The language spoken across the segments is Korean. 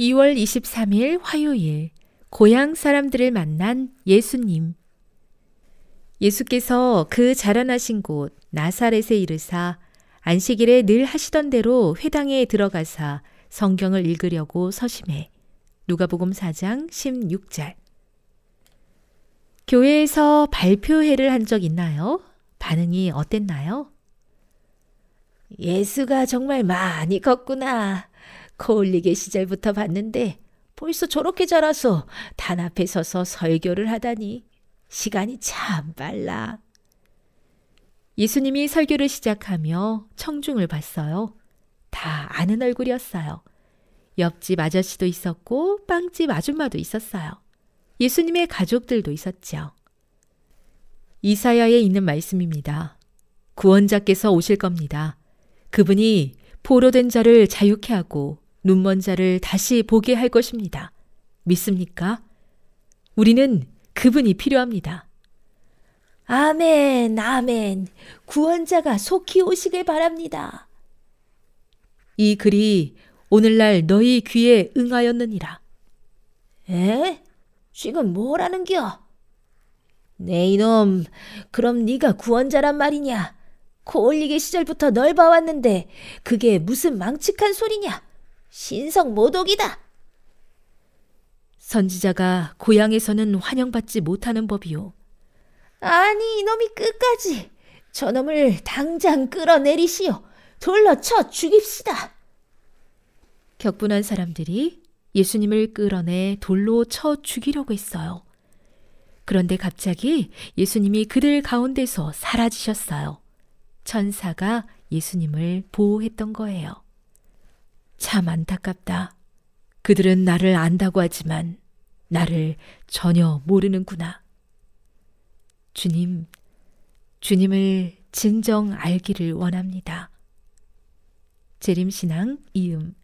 2월 23일 화요일 고향 사람들을 만난 예수님 예수께서 그 자라나신 곳 나사렛에 이르사 안식일에 늘 하시던 대로 회당에 들어가사 성경을 읽으려고 서심해 누가복음 4장 16절 교회에서 발표회를 한 적 있나요? 반응이 어땠나요? 예수가 정말 많이 컸구나. 코올리게 시절부터 봤는데 벌써 저렇게 자라서 단 앞에 서서 설교를 하다니 시간이 참 빨라. 예수님이 설교를 시작하며 청중을 봤어요. 다 아는 얼굴이었어요. 옆집 아저씨도 있었고 빵집 아줌마도 있었어요. 예수님의 가족들도 있었지요. 이사야에 있는 말씀입니다. 구원자께서 오실 겁니다. 그분이 포로된 자를 자유케 하고 눈먼 자를 다시 보게 할 것입니다. 믿습니까? 우리는 그분이 필요합니다. 아멘, 아멘. 구원자가 속히 오시길 바랍니다. 이 글이 오늘날 너희 귀에 응하였느니라. 에? 지금 뭐라는 겨? 네 이놈, 그럼 네가 구원자란 말이냐? 코올리기 시절부터 널 봐왔는데 그게 무슨 망측한 소리냐? 신성 모독이다. 선지자가 고향에서는 환영받지 못하는 법이요. 아니 이놈이 끝까지 저놈을 당장 끌어내리시오. 둘러쳐 죽입시다. 격분한 사람들이 예수님을 끌어내 돌로 쳐 죽이려고 했어요. 그런데 갑자기 예수님이 그들 가운데서 사라지셨어요. 천사가 예수님을 보호했던 거예요. 참 안타깝다. 그들은 나를 안다고 하지만 나를 전혀 모르는구나. 주님, 주님을 진정 알기를 원합니다. 재림신앙 이음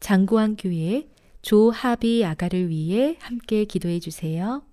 장구왕 교회 조하비 아가를 위해 함께 기도해 주세요.